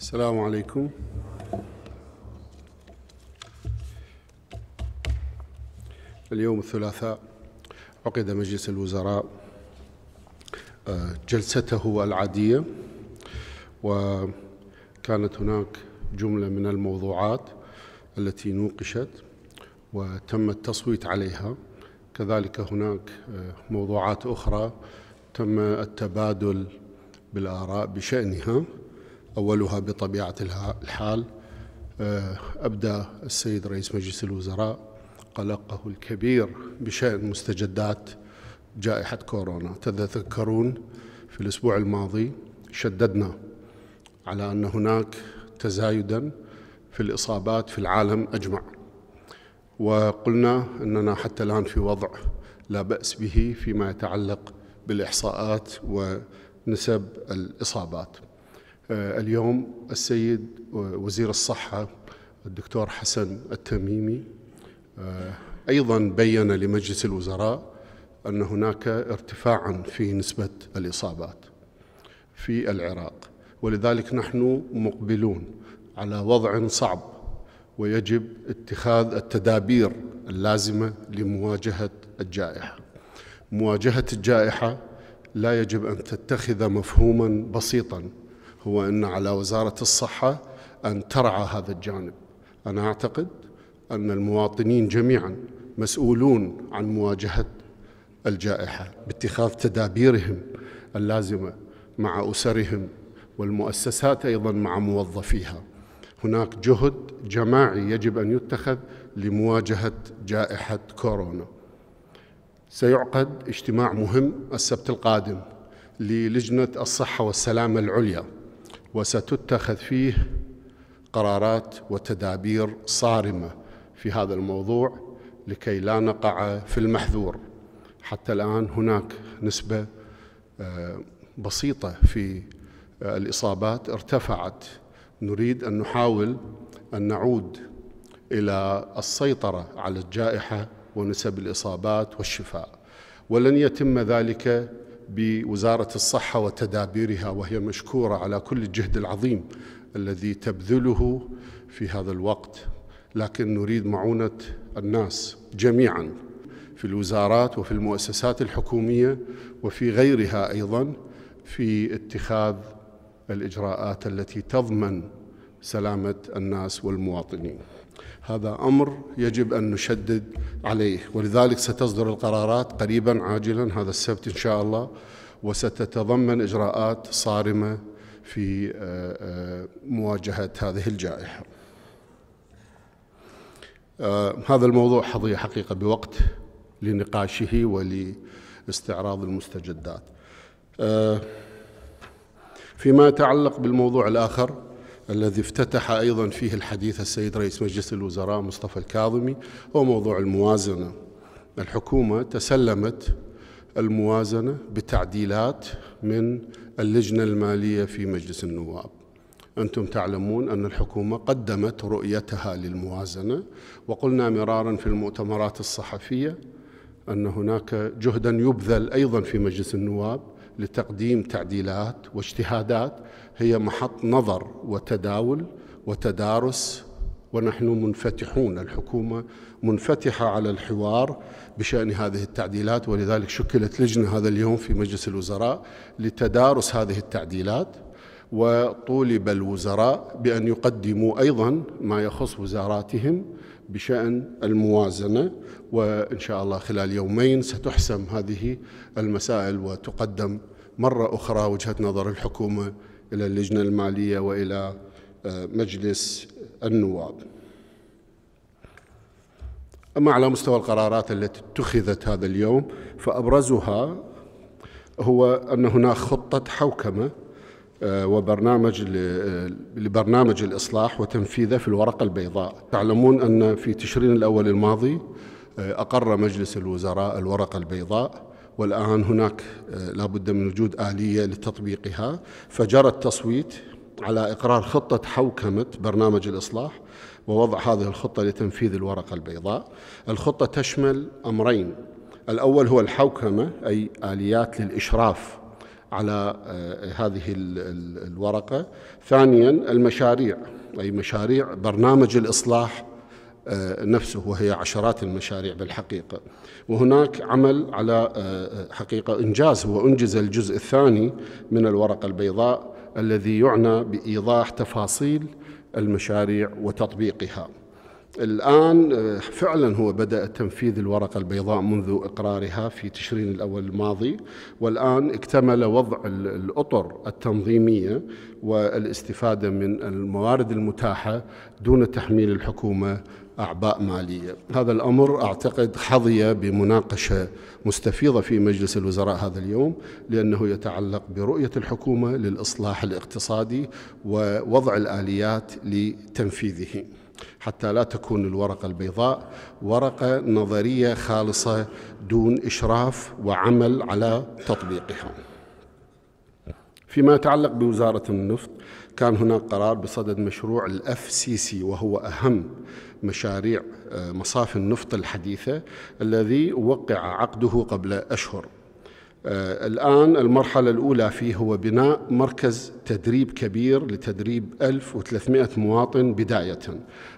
السلام عليكم اليوم الثلاثاء عقد مجلس الوزراء آه، جلسته العادية وكانت هناك جملة من الموضوعات التي نوقشت وتم التصويت عليها كذلك هناك آه، موضوعات أخرى تم التبادل بالآراء بشأنها أولها بطبيعة الحال آه، أبدى السيد رئيس مجلس الوزراء قلقه الكبير بشأن مستجدات جائحة كورونا تذكرون في الأسبوع الماضي شددنا على أن هناك تزايدا في الإصابات في العالم أجمع وقلنا أننا حتى الآن في وضع لا بأس به فيما يتعلق بالإحصاءات ونسب الإصابات آه، اليوم السيد وزير الصحة الدكتور حسن التميمي آه، أيضا بين لمجلس الوزراء أن هناك ارتفاعا في نسبة الإصابات في العراق ولذلك نحن مقبلون على وضع صعب ويجب اتخاذ التدابير اللازمة لمواجهة الجائحة مواجهة الجائحة لا يجب أن تتخذ مفهوما بسيطا هو أن على وزارة الصحة أن ترعى هذا الجانب أنا أعتقد أن المواطنين جميعا مسؤولون عن مواجهة الجائحة باتخاذ تدابيرهم اللازمة مع أسرهم والمؤسسات أيضا مع موظفيها هناك جهد جماعي يجب أن يتخذ لمواجهة جائحة كورونا سيعقد اجتماع مهم السبت القادم للجنة الصحة والسلامة العليا وستتخذ فيه قرارات وتدابير صارمه في هذا الموضوع لكي لا نقع في المحذور حتى الان هناك نسبه آه، بسيطه في آه، الاصابات ارتفعت نريد ان نحاول ان نعود الى السيطره على الجائحه ونسب الاصابات والشفاء ولن يتم ذلك بوزارة الصحة وتدابيرها وهي مشكورة على كل الجهد العظيم الذي تبذله في هذا الوقت لكن نريد معونة الناس جميعا في الوزارات وفي المؤسسات الحكومية وفي غيرها أيضا في اتخاذ الإجراءات التي تضمن سلامة الناس والمواطنين هذا امر يجب ان نشدد عليه ولذلك ستصدر القرارات قريبا عاجلا هذا السبت ان شاء الله وستتضمن اجراءات صارمه في آه، آه، مواجهه هذه الجائحه. آه، هذا الموضوع حظي حقيقه بوقت لنقاشه ولاستعراض المستجدات. فيما يتعلق بالموضوع الاخر الذي افتتح أيضا فيه الحديث السيد رئيس مجلس الوزراء مصطفى الكاظمي هو موضوع الموازنة الحكومة تسلمت الموازنة بتعديلات من اللجنة المالية في مجلس النواب أنتم تعلمون أن الحكومة قدمت رؤيتها للموازنة وقلنا مرارا في المؤتمرات الصحفية أن هناك جهدا يبذل أيضا في مجلس النواب لتقديم تعديلات واجتهادات هي محط نظر وتداول وتدارس ونحن منفتحون الحكومة منفتحة على الحوار بشأن هذه التعديلات ولذلك شكلت لجنة هذا اليوم في مجلس الوزراء لتدارس هذه التعديلات وطولب الوزراء بأن يقدموا أيضا ما يخص وزاراتهم بشأن الموازنة وإن شاء الله خلال يومين ستحسم هذه المسائل وتقدم مرة أخرى وجهة نظر الحكومة إلى اللجنة المالية وإلى آه، مجلس النواب أما على مستوى القرارات التي اتخذت هذا اليوم فأبرزها هو أن هناك خطة حوكمة آه، وبرنامج آه، لبرنامج الإصلاح وتنفيذه في الورقة البيضاء تعلمون أن في تشرين الأول الماضي آه، أقر مجلس الوزراء الورقة البيضاء والآن هناك لابد من وجود آلية لتطبيقها فجرى التصويت على إقرار خطة حوكمة برنامج الإصلاح ووضع هذه الخطة لتنفيذ الورقة البيضاء الخطة تشمل أمرين الأول هو الحوكمة أي آليات للإشراف على آه، هذه الورقة ثانيا المشاريع أي مشاريع برنامج الإصلاح آه، نفسه وهي عشرات المشاريع بالحقيقة وهناك عمل على آه، حقيقة إنجاز وأنجز الجزء الثاني من الورقة البيضاء الذي يعنى بإيضاح تفاصيل المشاريع وتطبيقها الآن آه، فعلا هو بدأ تنفيذ الورقة البيضاء منذ إقرارها في تشرين الأول الماضي والآن اكتمل وضع الأطر التنظيمية والاستفادة من الموارد المتاحة دون تحميل الحكومة أعباء مالية هذا الأمر أعتقد حظي بمناقشة مستفيضة في مجلس الوزراء هذا اليوم لأنه يتعلق برؤية الحكومة للإصلاح الاقتصادي ووضع الآليات لتنفيذه حتى لا تكون الورقة البيضاء ورقة نظرية خالصة دون إشراف وعمل على تطبيقها فيما يتعلق بوزارة النفط كان هناك قرار بصدد مشروع الاف سي سي وهو اهم مشاريع آه، مصافي النفط الحديثه الذي وقع عقده قبل اشهر آه، الآن المرحلة الأولى فيه هو بناء مركز تدريب كبير لتدريب 1300 مواطن بداية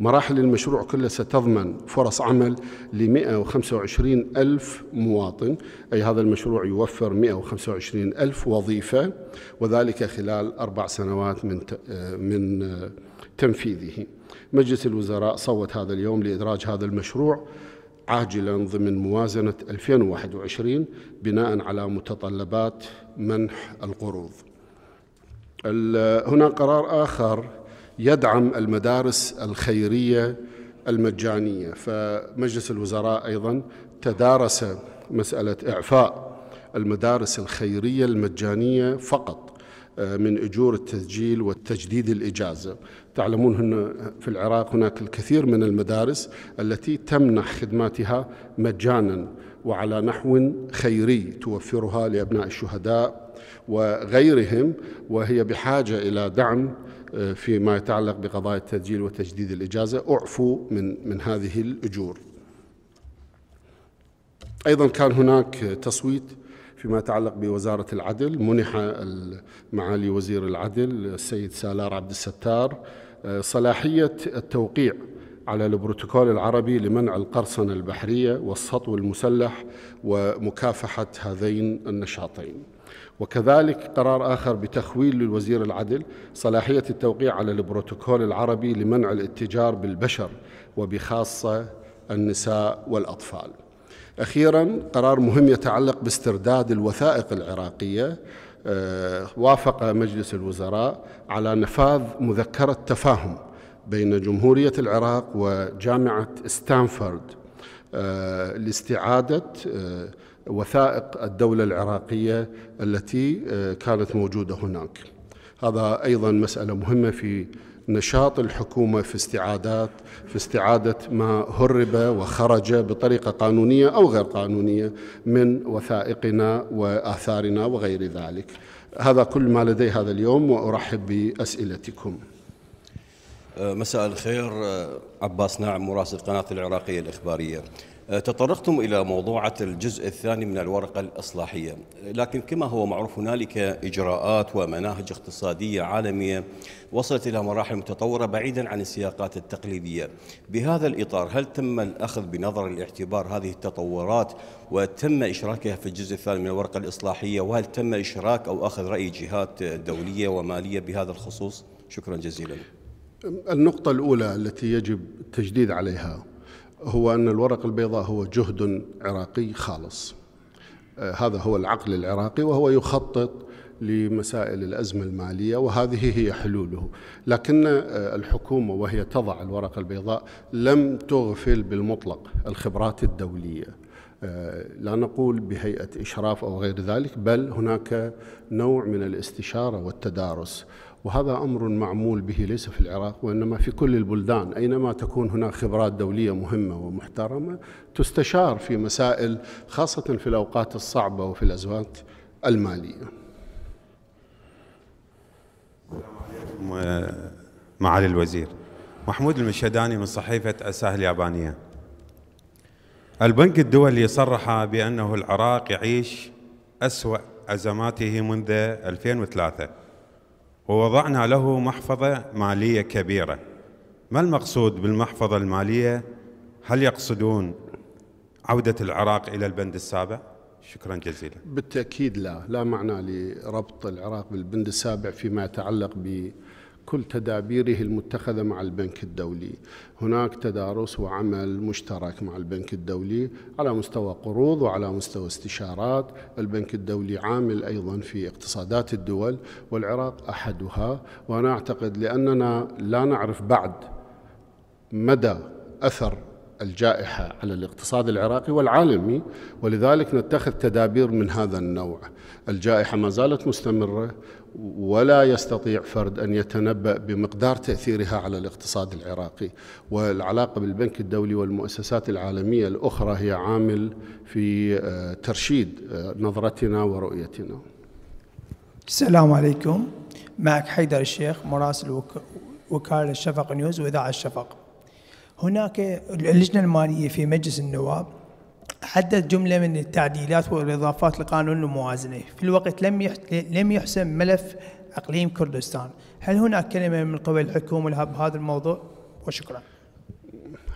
مراحل المشروع كلها ستضمن فرص عمل ل 125 ألف مواطن أي هذا المشروع يوفر 125 ألف وظيفة وذلك خلال أربع سنوات من آه، من آه، تنفيذه مجلس الوزراء صوت هذا اليوم لإدراج هذا المشروع عاجلا ضمن موازنة 2021 بناء على متطلبات منح القروض هنا قرار آخر يدعم المدارس الخيرية المجانية فمجلس الوزراء أيضا تدارس مسألة إعفاء المدارس الخيرية المجانية فقط من أجور التسجيل والتجديد الإجازة تعلمون أن في العراق هناك الكثير من المدارس التي تمنح خدماتها مجانا وعلى نحو خيري توفرها لأبناء الشهداء وغيرهم وهي بحاجة إلى دعم آه، فيما يتعلق بقضايا التسجيل وتجديد الإجازة أعفوا من من هذه الأجور أيضا كان هناك تصويت فيما يتعلق بوزارة العدل منح معالي وزير العدل السيد سالار عبد الستار آه، صلاحية التوقيع على البروتوكول العربي لمنع القرصنة البحرية والسطو المسلح ومكافحة هذين النشاطين وكذلك قرار آخر بتخويل للوزير العدل صلاحية التوقيع على البروتوكول العربي لمنع الاتجار بالبشر وبخاصة النساء والأطفال أخيرا قرار مهم يتعلق باسترداد الوثائق العراقية آه، وافق مجلس الوزراء على نفاذ مذكرة تفاهم بين جمهورية العراق وجامعة ستانفورد آه، لاستعادة آه، وثائق الدولة العراقية التي كانت موجودة هناك هذا أيضا مسألة مهمة في نشاط الحكومة في استعادات في استعادة ما هرب وخرج بطريقة قانونية أو غير قانونية من وثائقنا وآثارنا وغير ذلك هذا كل ما لدي هذا اليوم وأرحب بأسئلتكم مساء الخير عباس ناعم مراسل قناة العراقية الإخبارية آه، تطرقتم إلى موضوعة الجزء الثاني من الورقة الإصلاحية لكن كما هو معروف هنالك إجراءات ومناهج اقتصادية عالمية وصلت إلى مراحل متطورة بعيدا عن السياقات التقليدية بهذا الإطار هل تم الأخذ بنظر الاعتبار هذه التطورات وتم إشراكها في الجزء الثاني من الورقة الإصلاحية وهل تم إشراك أو أخذ رأي جهات دولية ومالية بهذا الخصوص شكرا جزيلا النقطة الأولى التي يجب التجديد عليها هو أن الورق البيضاء هو جهد عراقي خالص آه، هذا هو العقل العراقي وهو يخطط لمسائل الأزمة المالية وهذه هي حلوله لكن آه، الحكومة وهي تضع الورقة البيضاء لم تغفل بالمطلق الخبرات الدولية آه، لا نقول بهيئة إشراف أو غير ذلك بل هناك نوع من الاستشارة والتدارس وهذا أمر معمول به ليس في العراق وإنما في كل البلدان أينما تكون هناك خبرات دولية مهمة ومحترمة تستشار في مسائل خاصة في الأوقات الصعبة وفي الأزمات المالية معالي الوزير محمود المشهداني من صحيفة أساه اليابانية البنك الدولي صرح بأنه العراق يعيش أسوأ أزماته منذ 2003 ووضعنا له محفظة مالية كبيرة ما المقصود بالمحفظة المالية هل يقصدون عودة العراق إلى البند السابع؟ شكرا جزيلا بالتأكيد لا لا معنى لربط العراق بالبند السابع فيما يتعلق ب كل تدابيره المتخذة مع البنك الدولي هناك تدارس وعمل مشترك مع البنك الدولي على مستوى قروض وعلى مستوى استشارات البنك الدولي عامل أيضا في اقتصادات الدول والعراق أحدها وأنا أعتقد لأننا لا نعرف بعد مدى أثر الجائحة على الاقتصاد العراقي والعالمي ولذلك نتخذ تدابير من هذا النوع الجائحة ما زالت مستمرة ولا يستطيع فرد أن يتنبأ بمقدار تأثيرها على الاقتصاد العراقي والعلاقة بالبنك الدولي والمؤسسات العالمية الأخرى هي عامل في آه، ترشيد آه، نظرتنا ورؤيتنا السلام عليكم معك حيدر الشيخ مراسل وكالة الشفق نيوز وإذاعة الشفق هناك اللجنه الماليه في مجلس النواب حدد جمله من التعديلات والاضافات لقانون الموازنه في الوقت لم لم يحسم ملف اقليم كردستان هل هناك كلمه من قبل الحكومه بهذا الموضوع وشكرا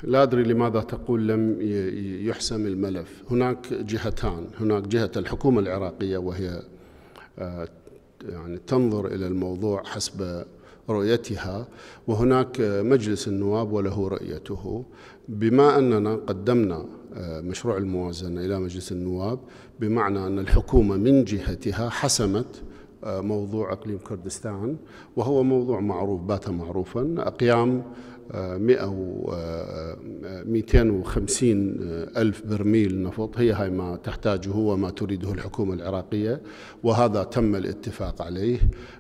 لا أدري لماذا تقول لم يحسم الملف هناك جهتان هناك جهة الحكومة العراقية وهي آه، يعني تنظر إلى الموضوع حسب رؤيتها وهناك مجلس النواب وله رؤيته بما أننا قدمنا آه، مشروع الموازنة إلى مجلس النواب بمعنى أن الحكومة من جهتها حسمت آه، موضوع أقليم كردستان وهو موضوع معروف بات معروفا أقيام 250 آه، آه، آه، ألف برميل نفط هي هاي ما تحتاجه وما تريده الحكومة العراقية وهذا تم الاتفاق عليه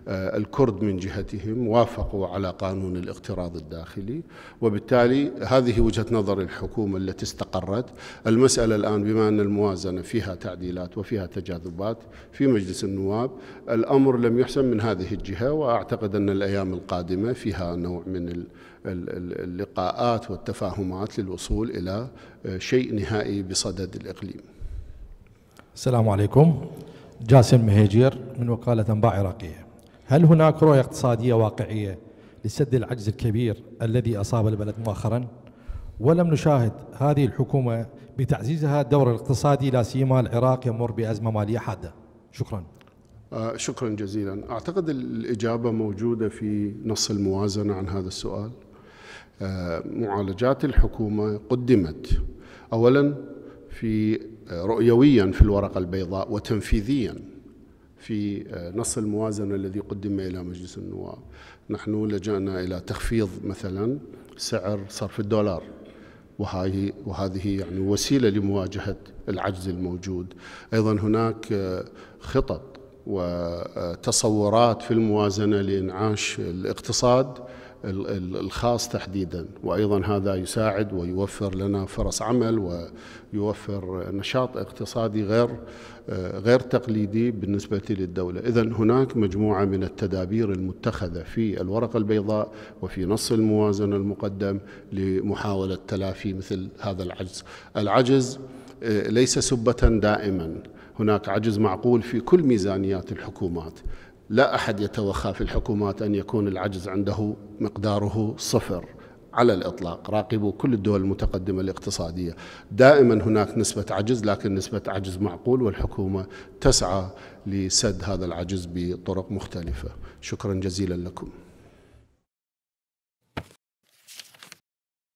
الكرد من جهتهم وافقوا على قانون الاقتراض الداخلي وبالتالي هذه وجهة نظر الحكومة التي استقرت المسألة الآن بما أن الموازنة فيها تعديلات وفيها تجاذبات في مجلس النواب الأمر لم يحسن من هذه الجهة وأعتقد أن الأيام القادمة فيها نوع من اللقاءات والتفاهمات للوصول إلى آه، شيء نهائي بصدد الإقليم السلام عليكم جاسم مهيجير من وكالة أنباء عراقية هل هناك رؤية اقتصادية واقعية لسد العجز الكبير الذي أصاب البلد مؤخرا ولم نشاهد هذه الحكومة بتعزيزها الدور الاقتصادي لا سيما العراق يمر بأزمة مالية حادة شكرا آه، شكرا جزيلا أعتقد الإجابة موجودة في نص الموازنة عن هذا السؤال معالجات الحكومة قدمت أولا في آه، رؤيويا في الورقة البيضاء وتنفيذيا في آه، نص الموازنة الذي قدم إلى مجلس النواب نحن لجأنا إلى تخفيض مثلا سعر صرف الدولار وهذه وهذه يعني وسيله لمواجهه العجز الموجود ايضا هناك آه، خطط وتصورات في الموازنه لانعاش الاقتصاد الخاص تحديدا وايضا هذا يساعد ويوفر لنا فرص عمل ويوفر نشاط اقتصادي غير غير تقليدي بالنسبه للدوله، اذا هناك مجموعه من التدابير المتخذه في الورقه البيضاء وفي نص الموازنه المقدم لمحاوله تلافي مثل هذا العجز. العجز آه، ليس سبه دائما، هناك عجز معقول في كل ميزانيات الحكومات لا احد يتوخى في الحكومات ان يكون العجز عنده مقداره صفر على الاطلاق راقبوا كل الدول المتقدمه الاقتصاديه دائما هناك نسبه عجز لكن نسبه عجز معقول والحكومه تسعى لسد هذا العجز بطرق مختلفه شكرا جزيلا لكم